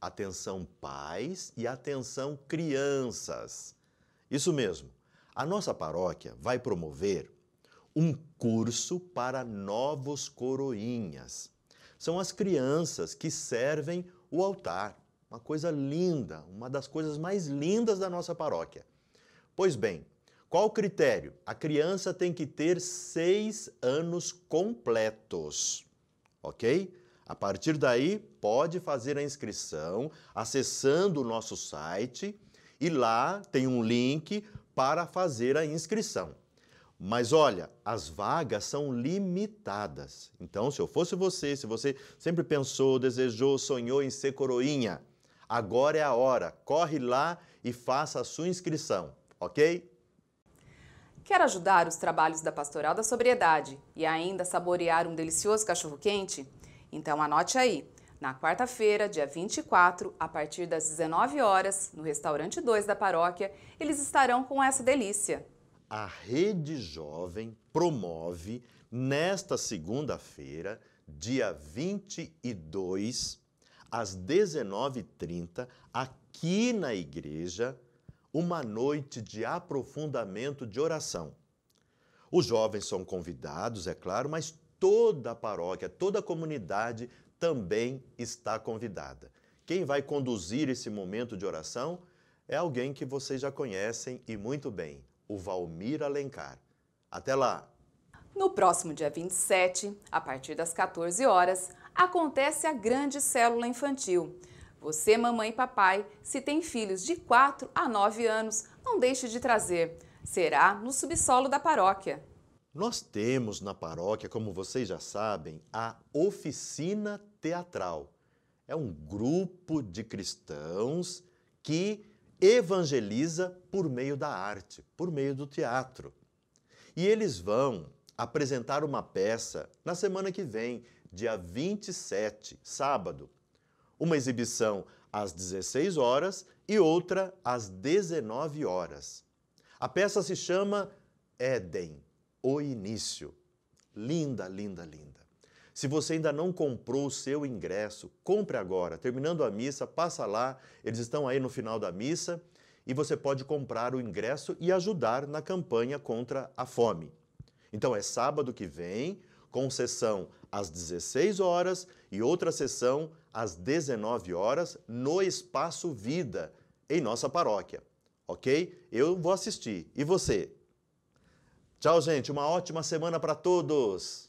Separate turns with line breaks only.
Atenção pais e atenção crianças. Isso mesmo. A nossa paróquia vai promover um curso para novos coroinhas. São as crianças que servem o altar. Uma coisa linda, uma das coisas mais lindas da nossa paróquia. Pois bem, qual o critério? A criança tem que ter seis anos completos, ok? A partir daí, pode fazer a inscrição acessando o nosso site e lá tem um link para fazer a inscrição. Mas olha, as vagas são limitadas. Então, se eu fosse você, se você sempre pensou, desejou, sonhou em ser coroinha, agora é a hora. Corre lá e faça a sua inscrição, ok?
Quer ajudar os trabalhos da Pastoral da Sobriedade e ainda saborear um delicioso cachorro-quente? Então anote aí. Na quarta-feira, dia 24, a partir das 19 horas, no restaurante 2 da paróquia, eles estarão com essa delícia.
A Rede Jovem promove nesta segunda-feira, dia 22, às 19h30, aqui na igreja, uma noite de aprofundamento de oração. Os jovens são convidados, é claro, mas toda a paróquia, toda a comunidade também está convidada. Quem vai conduzir esse momento de oração é alguém que vocês já conhecem e muito bem, o Valmir Alencar. Até lá!
No próximo dia 27, a partir das 14 horas, acontece a grande célula infantil. Você, mamãe e papai, se tem filhos de 4 a 9 anos, não deixe de trazer. Será no subsolo da paróquia.
Nós temos na paróquia, como vocês já sabem, a oficina teatral. É um grupo de cristãos que evangeliza por meio da arte, por meio do teatro. E eles vão apresentar uma peça na semana que vem, dia 27, sábado. Uma exibição às 16 horas e outra às 19 horas. A peça se chama Éden o Início. Linda, linda, linda. Se você ainda não comprou o seu ingresso, compre agora. Terminando a missa, passa lá, eles estão aí no final da missa e você pode comprar o ingresso e ajudar na campanha contra a fome. Então é sábado que vem, com sessão às 16 horas e outra sessão às 19 horas no Espaço Vida, em nossa paróquia. Ok? Eu vou assistir. E você? Tchau,
gente. Uma ótima semana para todos.